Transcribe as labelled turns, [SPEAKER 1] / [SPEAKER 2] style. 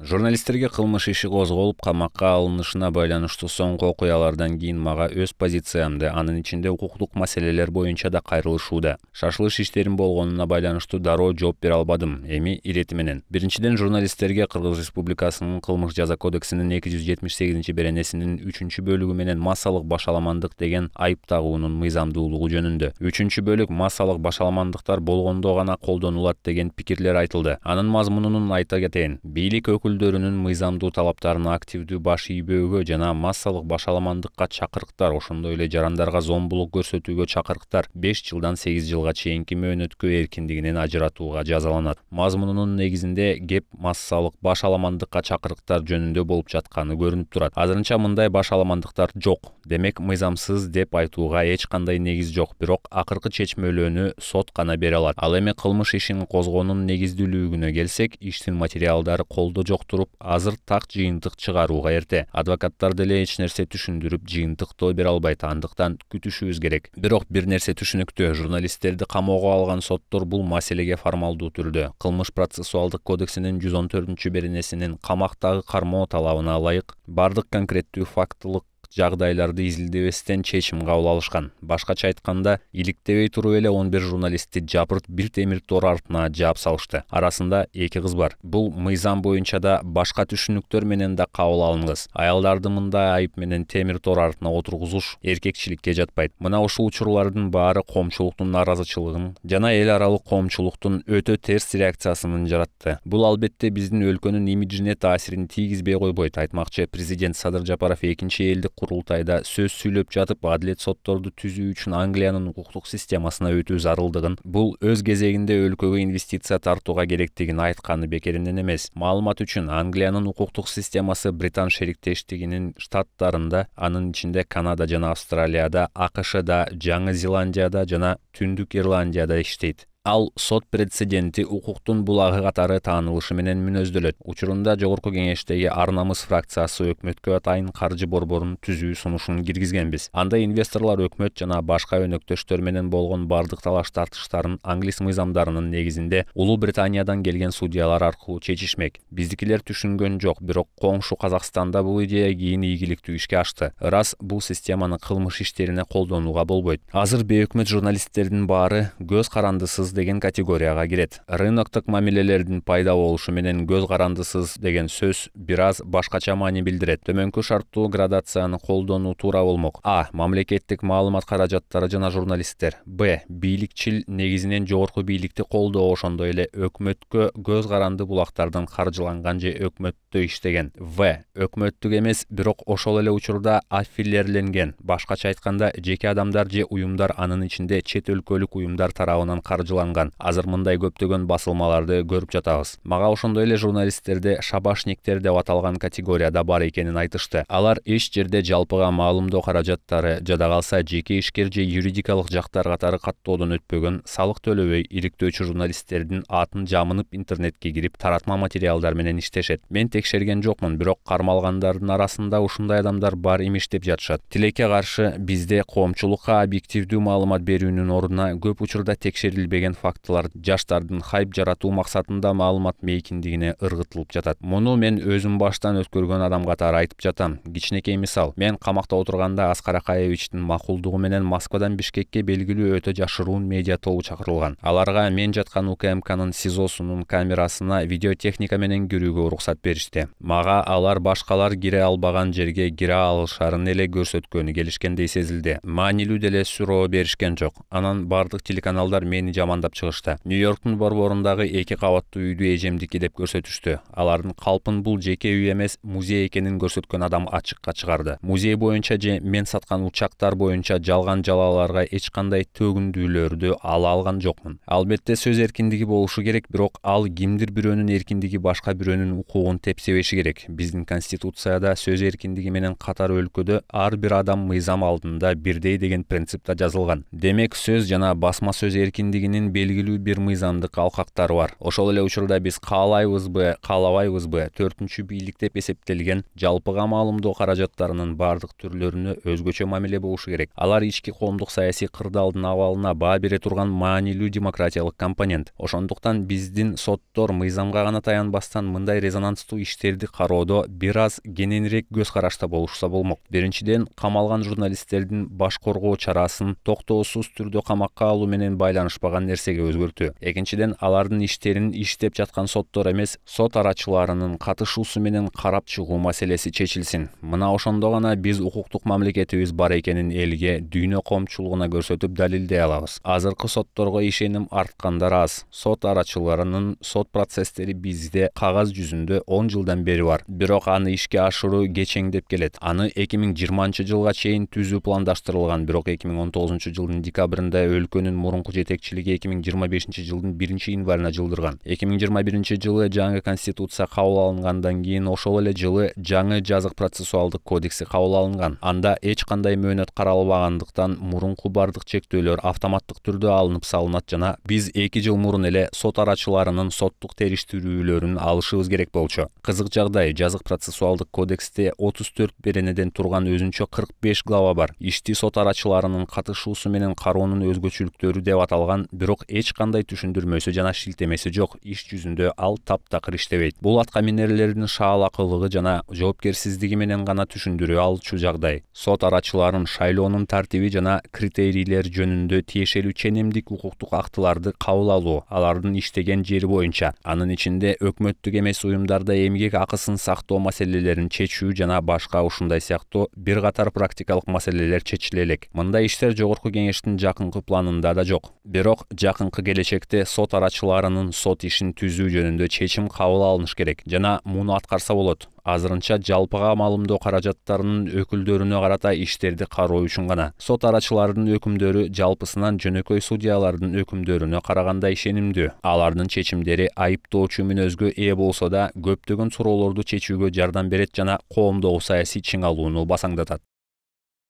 [SPEAKER 1] журналистерге қылмыш иши қозғалып қамаққа алынышына байланышты соңғы оқиялардан кейін маға өз позициямды анын ичинде укуктук маселелер боюнча да кайрылышууда шашылыш іштерім болгонуна байланыштуу дароо жооп бере албадым эми ирети менен биринчиден журналисттерге кыргыз республикасынын кылмыш жаза кодексинин эки жүз жетимиш сегизинчи беренесинин үчүнчү бөлүгү менен массалык башаламандык деген айып тагуунун мыйзамдуулугу жөнүндө үчүнчү бөлүк массалык башаламандыктар болгондо гана колдонулат деген пикирлер айтылды анын мазмунунун айта кетейин бийлик өкүл өкүлдөрүнүн мыйзамдуу талаптарына активдүү баш ийбөөгө жана массалык башаламандыкка чакырыктар ошондой эле жарандарга зомбулук көрсөтүүгө чакырыктар 5 жылдан 8 жылга чейинки мөөнөткө эркиндигинен ажыратууга жазаланат мазмунунун негизинде кеп массалык башаламандыкка чакырыктар жөнүндө болуп жатканы көрүнүп турат азырынча мындай башаламандыктар жок демек мыйзамсыз деп айтууга эч кандай негиз жок бирок акыркы чечмөлөөнү сот гана бере алат ал эми кылмыш ишин козгоонун негиздүүлүгүнө келсек иштин материалдары колдо жок уктуруп азыр так жыйынтык чыгарууга эрте адвокаттар деле эч нерсе түшүндүрүп жыйынтыктоо бере албайт андыктан күтүшүбүз керек бирок бир нерсе түшүнүктүү журналисттерди камоого алган соттор бул маселеге формалдуу түрдө кылмыш процессуалдык кодексинин жүз он төртүнчү беренесинин камактагы кармоо талабына ылайык бардык конкреттүү фактылык жагдайларды изилдебестен чечим кабыл алышкан башкача айтканда иликтебей туруп эле он бир журналистти жапырт бир темир тор артына жаап салышты арасында эки кыз бар бул мыйзам боюнча да башка түшүнүктөр менен да кабыл алыңыз. аялдарды мындай айып менен темир тор артына отургузуш эркекчиликке жатпайт мына ушул учурлардын баары коомчулуктун нааразычылыгын жана эл аралык коомчулуктун өтө терс реакциясын жаратты бул албетте биздин өлкөнүн имиджине таасирин тийгизбей койбойт айтмакчы президент садыр жапаров экинчи элдик курултайда сөз сүйлөп жатып адилет сотторду түзүү үчүн англиянын укуктук системасына өтүү зарылдыгын бул өз кезегинде өлкөгө инвестиция тартууга керектигин айтканы бекеринен эмес маалымат үчүн англиянын укуктук системасы британ шериктештигинин штаттарында анын ичинде канада жана австралияда акшда жаңы зеландияда жана түндүк ирландияда иштейт ал сот прецеденти укуктун булагы катары таанылышы менен мүнөздөлөт учурунда жогорку кеңештеги ар намыс фракциясы өкмөткө атайын каржы борборун түзүү сунушун киргизгенбиз анда инвесторлор өкмөт жана башка өнөктөштөр менен болгон бардык талаш тартыштарын англис мыйзамдарынын негизинде улуу британиядан келген судьялар аркылуу чечишмек биздикилер түшүнгөн жок бирок коңшу казакстанда бул идея кийин ийгиликтүү ишке ашты ырас бул системаны кылмыш иштерине колдонууга болбойт азыр бейөкмөт журналисттердин баары көз карандысыз деген категорияға кіреді рыноктук мамилелердин пайда болушу менен көз қарандысыз деген сөз біраз аз башкача білдіреді төменгі төмөнкү шарттуу градацияны қолдану тура болмок а мамлекеттік маалымат каражаттары жана журналисттер б бийликчил негизинен жогорку бийликти колдоо ошондой эле өкмөткө көз каранды булактардан каржыланган же өкмөттө иштеген в өкмөттүк эмес бирок ошол эле учурда аффилерленген башкача айтканда жеке адамдар же уюмдар анын ичинде чет өлкөлүк уюмдар тарабынан каржыланган жарияланган азыр мындай көптөгөн басылмаларды көрүп жатабыз мага ошондой эле журналисттерди шабашниктер деп аталган категорияда бар экенин айтышты алар эч жерде жалпыга маалымдоо каражаттары жада калса жеке ишкер же юридикалык жактар катары каттоодон өтпөгөн салык төлөбөй иликтөөчү журналисттердин атын жамынып интернетке кирип таратма материалдар менен иштешет мен текшерген жокмун бирок кармалгандардын арасында ушундай адамдар бар имиш деп жатышат тилекке каршы бизде коомчулукка объективдүү маалымат берүүнүн ордуна көп учурда текшерилбеген келген фактылар жаштардын хайп жаратуу максатында маалымат мейкиндигине ыргытылып жатат муну мен өзүм баштан өткөргөн адам катары айтып жатам кичинекей мисал мен камакта отурганда аскар акаевичтин макулдугу менен москвадан бишкекке белгилүү өтө жашыруун медиа тобу чакырылган аларга мен жаткан укмкнын сизосунун камерасына видеотехника менен кирүүгө уруксат беришти мага алар башкалар кире албаган жерге кире алышарын эле көрсөткөнү келишкендей сезилди маанилүү деле суроо беришкен жок анан бардык телеканалдар мени жаман тандап чыгышты нью йорктун борборундагы эки кабаттуу үйдү эжемдики деп көрсөтүштү алардын калпын бул жеке үй эмес музей экенин көрсөткөн адам ачыкка чыгарды музей боюнча же мен саткан учактар боюнча жалган жалааларга эч кандай төгүндүүлөрдү ала алган жокмун албетте сөз эркиндиги болушу керек бирок ал кимдир бирөөнүн эркиндиги башка бирөөнүн укугун тепсебеши керек биздин конституцияда сөз эркиндиги менен катар өлкөдө ар бир адам мыйзам алдында бирдей деген принципте жазылган демек сөз жана басма сөз эркиндигинин белгилүү бир мыйзамдык алкактары бар ошол эле учурда биз каалайбызбы каалабайбызбы төртүнчү бийлик деп эсептелген жалпыга маалымдоо каражаттарынын баардык түрлөрүнө өзгөчө мамиле болушу керек алар ички коомдук саясий кырдаалдын абалына баа бере турган маанилүү демократиялык компонент ошондуктан биздин соттор мыйзамга гана таянбастан мындай резонанстуу иштерди кароодо бир аз кененирээк көз карашта болушса болмок биринчиден камалган журналисттердин баш коргоо чарасын токтоосуз түрдө камакка алуу менен байланышпаган нерсе нерсеге өзгөртүү экинчиден алардын иштерин иштеп жаткан соттор эмес сот арачыларынын катышуусу менен карап чыгуу маселеси чечилсин мына ошондо гана биз укуктук мамлекетибиз бар экенин элге дүйнө коомчулугуна көрсөтүп далилдей алабыз азыркы сотторго ишеним арткандар аз сот арачыларынын сот процесстери бизде кагаз жүзүндө он жылдан бери бар бирок аны ишке ашыруу кечеңдеп келет аны эки миң жыйырманчы жылга чейин түзүү пландаштырылган бирок эки миң он тогузунчу жылдын декабрында өлкөнүн мурунку жетекчилиги эки бешинчи жылдын биринчи январына жылдырган 2021 жылы жаңы конституция кабыл алынгандан кийин ошол эле жылы жаңы жазык процессуалдык кодекси кабыл алынган анда эч кандай мөөнөт каралбагандыктан мурунку бардык чектөөлөр автоматтык түрдө алынып салынат жана биз эки жыл мурун эле сот арачыларынын соттук териштирүүлөрүн алышыбыз керек болчу кызык жагдай жазык процессуалдык кодексте отуз төрт беренеден турган өзүнчө кырк беш глава бар ишти сот арачыларынын катышуусу менен кароонун өзгөчөлүктөрү деп аталган бирок ошондуктан эч кандай түшүндүрмөсү жана шилтемеси жок иш жүзүндө ал таптакыр иштебейт бул атка минерлердин шаалакылыгы жана жоопкерсиздиги менен гана түшүндүрө алчу жагдай сот арачыларын шайлоонун тартиби жана критерийлер жөнүндө тиешелүү ченемдик укуктук актыларды кабыл алуу алардын иштеген жери боюнча анын ичинде өкмөттүк эмес уюмдарда эмгек акысын сактоо маселелерин чечүү жана башка ушундай сыяктуу бир катар практикалык маселелер чечиле элек мындай иштер жогорку кеңештин жакынкы планында да жок бирок жакынкы келечекте сот арачыларынын сот ишин түзүү жөнүндө чечим кабыл алыныш керек жана муну аткарса болот азырынча жалпыга маалымдоо каражаттарынын өкүлдөрүнө карата иштерди кароо үчүн гана сот арачыларынын өкүмдөрү жалпысынан жөнөкөй судьялардын өкүмдөрүнө караганда ишенимдүү алардын чечимдери айыптоочу мүнөзгө ээ болсо да көптөгөн суроолорду чечүүгө жардам берет жана коомдогу саясий чыңалууну басаңдатат